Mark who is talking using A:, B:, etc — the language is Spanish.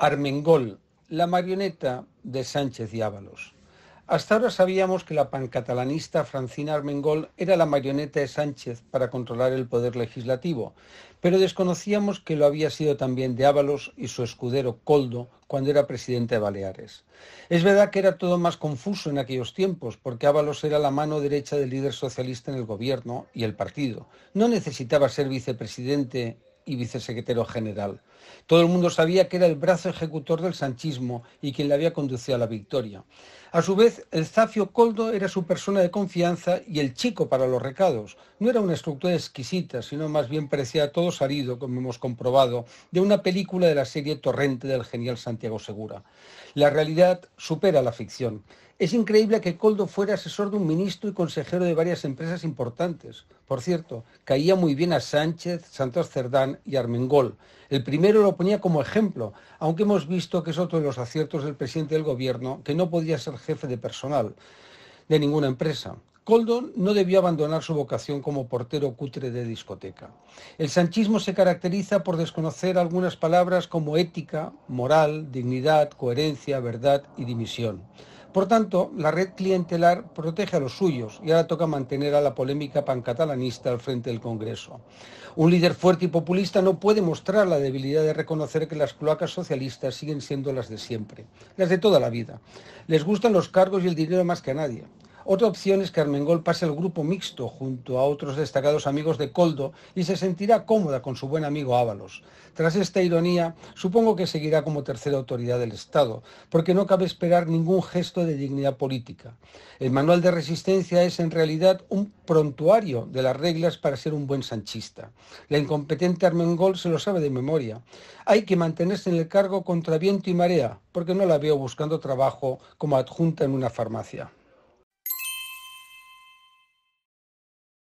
A: Armengol, la marioneta de Sánchez y Ábalos. Hasta ahora sabíamos que la pancatalanista Francina Armengol era la marioneta de Sánchez para controlar el poder legislativo, pero desconocíamos que lo había sido también de Ábalos y su escudero Coldo cuando era presidente de Baleares. Es verdad que era todo más confuso en aquellos tiempos, porque Ábalos era la mano derecha del líder socialista en el gobierno y el partido. No necesitaba ser vicepresidente y vicesecretario general. Todo el mundo sabía que era el brazo ejecutor del sanchismo y quien le había conducido a la victoria. A su vez, el Zafio Coldo era su persona de confianza y el chico para los recados. No era una estructura exquisita, sino más bien parecía todo salido, como hemos comprobado, de una película de la serie Torrente del genial Santiago Segura. La realidad supera la ficción. Es increíble que Coldo fuera asesor de un ministro y consejero de varias empresas importantes. Por cierto, caía muy bien a Sánchez, Santos Cerdán y Armengol. El primero lo ponía como ejemplo, aunque hemos visto que es otro de los aciertos del presidente del gobierno, que no podía ser jefe de personal de ninguna empresa. Coldo no debió abandonar su vocación como portero cutre de discoteca. El sanchismo se caracteriza por desconocer algunas palabras como ética, moral, dignidad, coherencia, verdad y dimisión. Por tanto, la red clientelar protege a los suyos y ahora toca mantener a la polémica pancatalanista al frente del Congreso. Un líder fuerte y populista no puede mostrar la debilidad de reconocer que las cloacas socialistas siguen siendo las de siempre, las de toda la vida. Les gustan los cargos y el dinero más que a nadie. Otra opción es que Armengol pase al grupo mixto junto a otros destacados amigos de Coldo y se sentirá cómoda con su buen amigo Ábalos. Tras esta ironía, supongo que seguirá como tercera autoridad del Estado, porque no cabe esperar ningún gesto de dignidad política. El manual de resistencia es en realidad un prontuario de las reglas para ser un buen sanchista. La incompetente Armengol se lo sabe de memoria. Hay que mantenerse en el cargo contra viento y marea, porque no la veo buscando trabajo como adjunta en una farmacia.